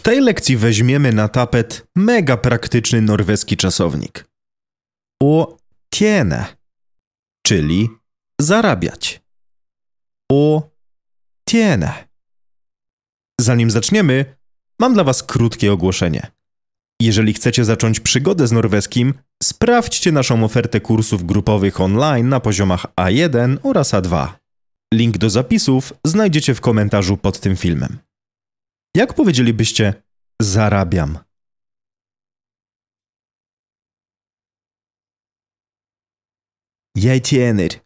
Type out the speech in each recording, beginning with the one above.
W tej lekcji weźmiemy na tapet mega praktyczny norweski czasownik. O tiene, czyli zarabiać. O tiene. Zanim zaczniemy, mam dla Was krótkie ogłoszenie. Jeżeli chcecie zacząć przygodę z norweskim, sprawdźcie naszą ofertę kursów grupowych online na poziomach A1 oraz A2. Link do zapisów znajdziecie w komentarzu pod tym filmem. Jak powiedzielibyście zarabiam? Jij tjener.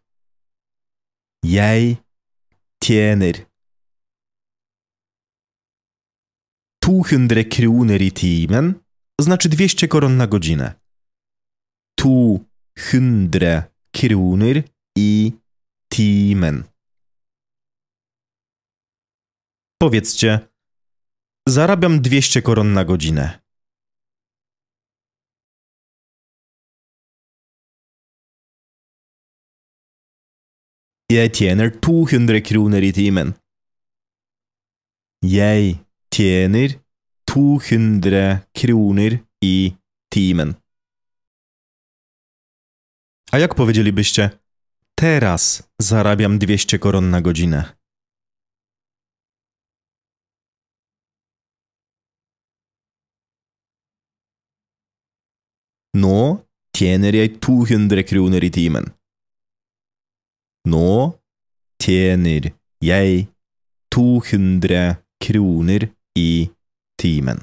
Jij tjener. 200 kroner i timen znaczy 200 koron na godzinę. 200 kroner i timen. Powiedzcie Zarabiam 200 koron na godzinę. Jeg tjener 200 kroner i timen. Jeg tjener 200 kroner i timen. A jak powiedzielibyście, teraz zarabiam 200 koron na godzinę? Nå tjener jeg 200 kroner i timen. Nå tjener jeg 200 kroner i timen.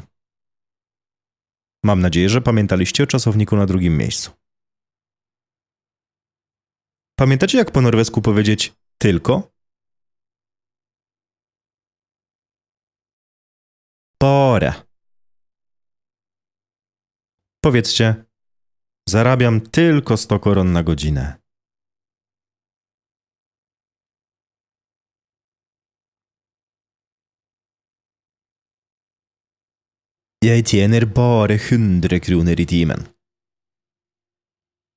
Mam nadzieję, że pamiętaliście o czasowniku na drugim miejscu. Pamiętacie, jak po norwesku powiedzieć tylko? Pora. Powiedzcie Zarabiam tylko 100 koron na godzinę. Jeg tjener bare 100 kroner i timen.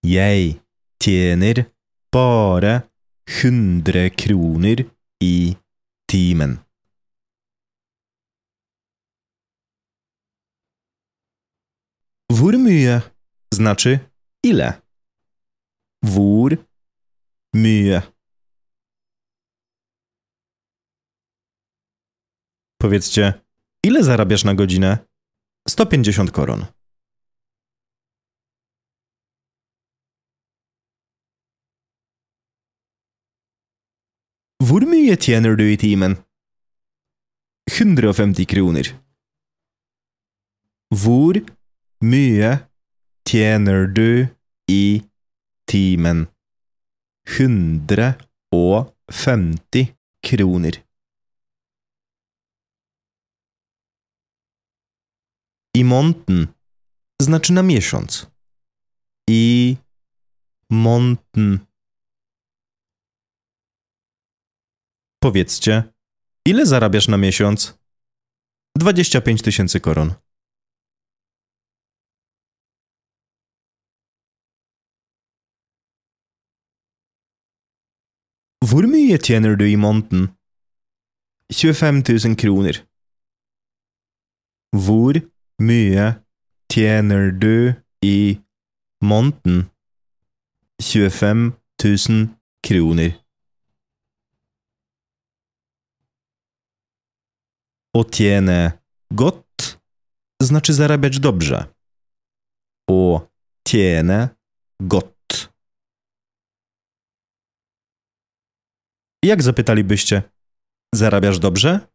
Jeg tjener bare 100 kroner i timen. Hvor mye znaczy ile. Wór, mye. Powiedzcie, ile zarabiasz na godzinę? 150 koron. Hvor mye tjener du i timen? 150 kroner. Hvor mye tjener du i timen? 150 kroner. I måneden znaczy na miesiąc. I måneden. Powiedzcie, ile zarabiasz na miesiąc? 25 tysięcy koron. Hvor mye tjener du i måneden? 25 000 kroner. Hvor mye tjener du i måneden? 25 000 kroner. Å tjene godt znaczy zarabiać dobrze. Å tjene godt. Jak zapytalibyście? Zarabiasz dobrze?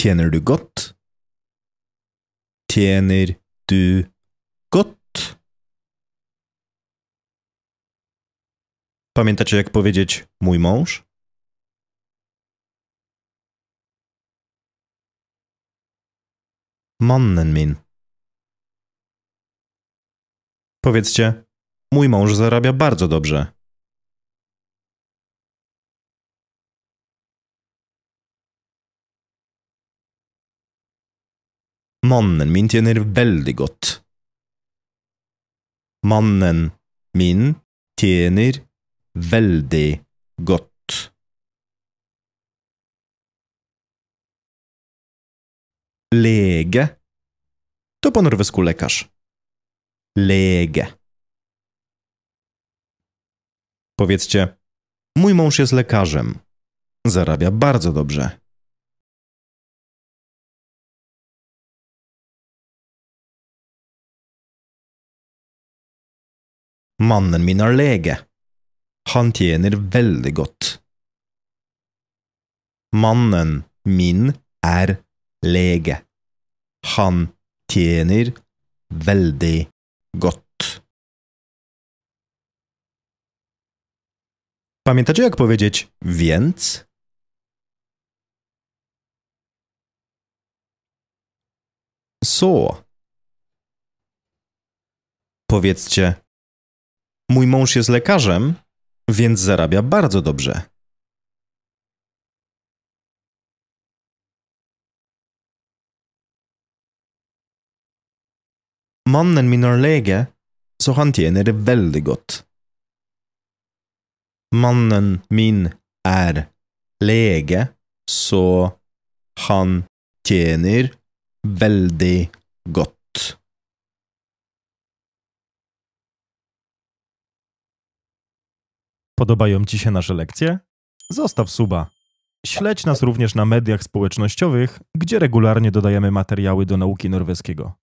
Tjener du godt? Tjener du godt? Pamiętacie, jak powiedzieć mój mąż? Mannen min. Powiedzcie, mój mąż zarabia bardzo dobrze. Mannen min tjener veldig godt. Mannen min tjener veldig godt. Lege to po norwesku lekarz. Lege. Powiedzcie, mój mąż jest lekarzem. Zarabia bardzo dobrze. Mannen min är er läge. Han tjener väldigt gott. Mannen min är er läge. Han tjener väldigt. Gott. Pamiętacie, jak powiedzieć więc? So. Powiedzcie: Mój mąż jest lekarzem, więc zarabia bardzo dobrze. Mannen min er lege, så han tjener det veldig godt. Mannen min er lege, så han tjener veldig godt. Podobają Ci się nasze lekcje? Zostaw suba. Śledź nas również na mediach społecznościowych, gdzie regularnie dodajemy materiały do nauki norweskiego.